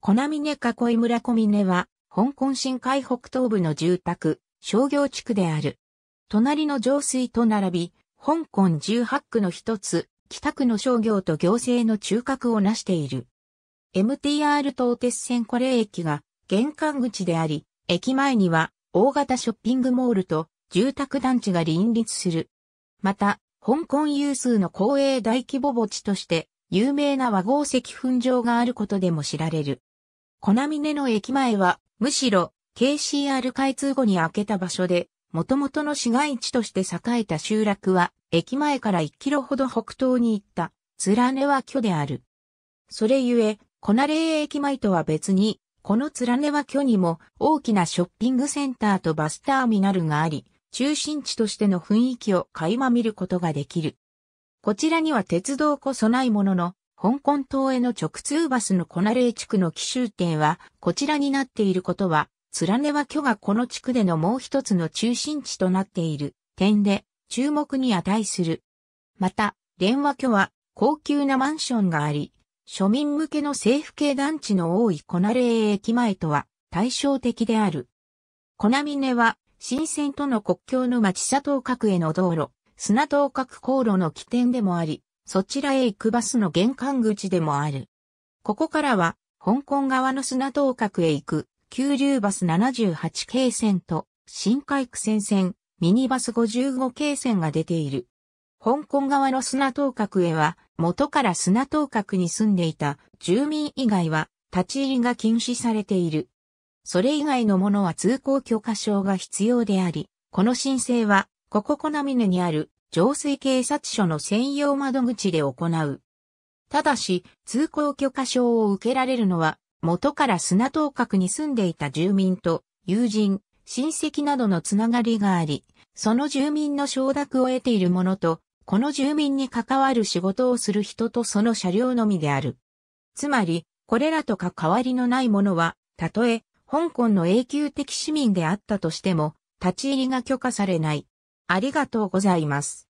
小波根囲村小峰は、香港新海北東部の住宅、商業地区である。隣の上水と並び、香港18区の一つ、北区の商業と行政の中核を成している。MTR 東鉄線これ駅が玄関口であり、駅前には大型ショッピングモールと住宅団地が林立する。また、香港有数の公営大規模墓地として有名な和合石墳場があることでも知られる。小波根の駅前は、むしろ、KCR 開通後に開けた場所で、元々の市街地として栄えた集落は、駅前から1キロほど北東に行った、連根は居である。それゆえ、小名霊駅前とは別に、この連根は居にも大きなショッピングセンターとバスターミナルがあり、中心地としての雰囲気を垣間見ることができる。こちらには鉄道こそないものの、香港島への直通バスのコナレー地区の奇襲点は、こちらになっていることは、ツラネワ巨がこの地区でのもう一つの中心地となっている点で、注目に値する。また、電話巨は、高級なマンションがあり、庶民向けの政府系団地の多いコナレー駅前とは対照的である。コナミネは、新鮮との国境の町佐藤角への道路、砂藤角航路の起点でもあり、そちらへ行くバスの玄関口でもある。ここからは、香港側の砂頭角へ行く、急流バス78系線と、新海区線線、ミニバス55系線が出ている。香港側の砂頭角へは、元から砂頭角に住んでいた住民以外は、立ち入りが禁止されている。それ以外のものは通行許可証が必要であり、この申請は、ここコナミネにある上水警察署の専用窓口で行う。ただし、通行許可証を受けられるのは、元から砂頭角に住んでいた住民と、友人、親戚などのつながりがあり、その住民の承諾を得ているものと、この住民に関わる仕事をする人とその車両のみである。つまり、これらと関わりのないものは、たとえ、香港の永久的市民であったとしても、立ち入りが許可されない。ありがとうございます。